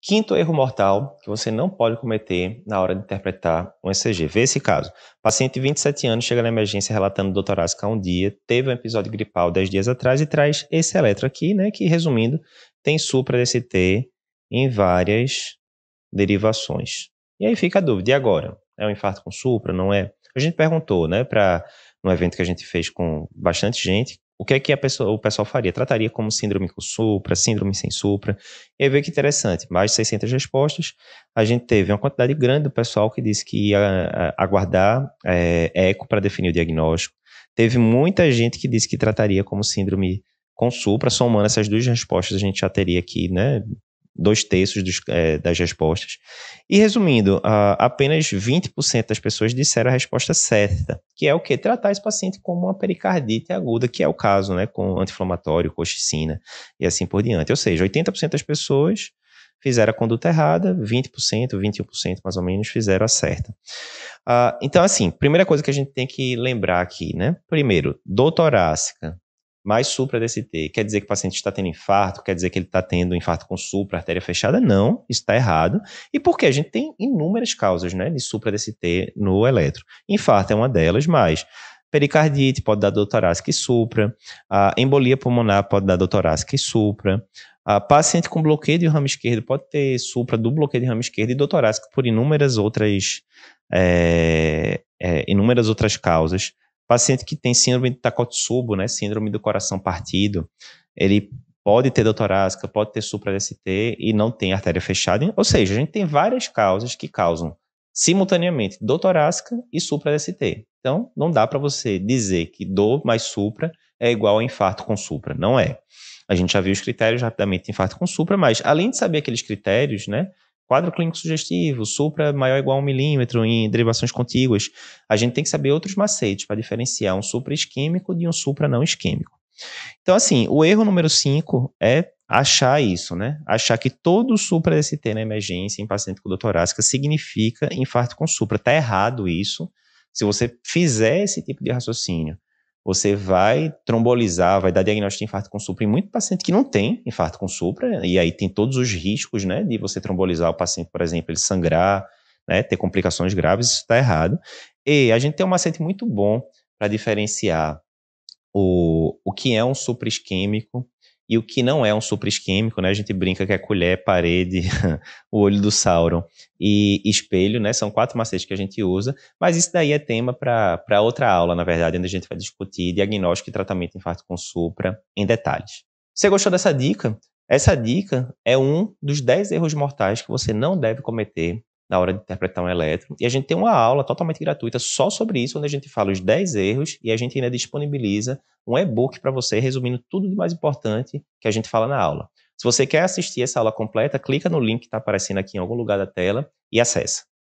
Quinto erro mortal que você não pode cometer na hora de interpretar um ECG. Vê esse caso. Paciente de 27 anos chega na emergência relatando dor torácica há um dia, teve um episódio gripal 10 dias atrás e traz esse eletro aqui, né, que resumindo, tem supra DCT em várias derivações. E aí fica a dúvida, e agora? É um infarto com supra, não é? A gente perguntou, né, para um evento que a gente fez com bastante gente, o que é que pessoa, o pessoal faria? Trataria como síndrome com supra, síndrome sem supra. E aí veio que interessante, mais de 600 respostas. A gente teve uma quantidade grande do pessoal que disse que ia é, aguardar é, eco para definir o diagnóstico. Teve muita gente que disse que trataria como síndrome com supra. Somando essas duas respostas, a gente já teria aqui, né, dois terços dos, é, das respostas. E resumindo, a, ah, apenas 20% das pessoas disseram a resposta certa, que é o que? Tratar esse paciente como uma pericardite aguda, que é o caso, né? Com anti-inflamatório, coxicina e assim por diante. Ou seja, 80% das pessoas fizeram a conduta errada, 20%, 21% mais ou menos fizeram a certa. Uh, então, assim, primeira coisa que a gente tem que lembrar aqui, né? Primeiro, dor torácica mais supra T. Quer dizer que o paciente está tendo infarto, quer dizer que ele está tendo infarto com supra, artéria fechada? Não, está errado. E por quê? A gente tem inúmeras causas né, de supra T no eletro. Infarto é uma delas, mas pericardite pode dar dor torácica e supra, a embolia pulmonar pode dar dor torácica e supra, a paciente com bloqueio de ramo esquerdo pode ter supra do bloqueio de ramo esquerdo e dor torácica por inúmeras outras, é, é, inúmeras outras causas. Paciente que tem síndrome de Takotsubo, né, síndrome do coração partido, ele pode ter dor torácica, pode ter supra-DST e não tem artéria fechada. Ou seja, a gente tem várias causas que causam simultaneamente dor torácica e supra-DST. Então, não dá para você dizer que dor mais supra é igual a infarto com supra. Não é. A gente já viu os critérios rapidamente de infarto com supra, mas além de saber aqueles critérios, né, quadro clínico sugestivo, supra maior ou igual a um milímetro em derivações contíguas. A gente tem que saber outros macetes para diferenciar um supra isquêmico de um supra não isquêmico. Então, assim, o erro número 5 é achar isso, né? Achar que todo supra ST na emergência em paciente com dor torácica significa infarto com supra. Tá errado isso se você fizer esse tipo de raciocínio você vai trombolizar, vai dar diagnóstico de infarto com supra em muito paciente que não tem infarto com supra, e aí tem todos os riscos, né, de você trombolizar o paciente, por exemplo, ele sangrar, né, ter complicações graves, isso está errado. E a gente tem um macete muito bom para diferenciar o, o que é um supra isquêmico e o que não é um supris isquêmico, né? A gente brinca que é colher, parede, o olho do Sauron e espelho, né? São quatro macetes que a gente usa, mas isso daí é tema para outra aula, na verdade, onde a gente vai discutir diagnóstico e tratamento de infarto com supra em detalhes. Você gostou dessa dica? Essa dica é um dos 10 erros mortais que você não deve cometer na hora de interpretar um elétron. E a gente tem uma aula totalmente gratuita só sobre isso, onde a gente fala os 10 erros e a gente ainda disponibiliza um e-book para você resumindo tudo de mais importante que a gente fala na aula. Se você quer assistir essa aula completa, clica no link que está aparecendo aqui em algum lugar da tela e acessa.